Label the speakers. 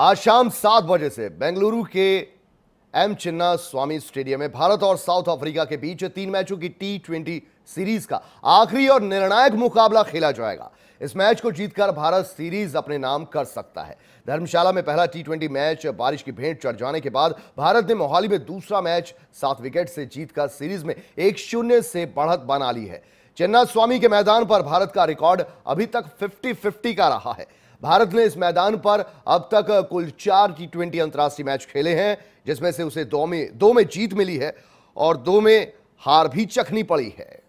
Speaker 1: आज शाम सात बजे से बेंगलुरु के एम चिन्ना स्वामी स्टेडियम में भारत और साउथ अफ्रीका के बीच तीन मैचों की टी ट्वेंटी सीरीज का आखिरी और निर्णायक मुकाबला खेला जाएगा इस मैच को जीतकर भारत सीरीज अपने नाम कर सकता है धर्मशाला में पहला टी ट्वेंटी मैच बारिश की भेंट चढ़ जाने के बाद भारत ने मोहाली में दूसरा मैच सात विकेट से जीतकर सीरीज में एक शून्य से बढ़त बना ली है चेन्ना स्वामी के मैदान पर भारत का रिकॉर्ड अभी तक फिफ्टी फिफ्टी का रहा है भारत ने इस मैदान पर अब तक कुल चार टी ट्वेंटी अंतर्राष्ट्रीय मैच खेले हैं जिसमें से उसे दो में दो में जीत मिली है और दो में हार भी चखनी पड़ी है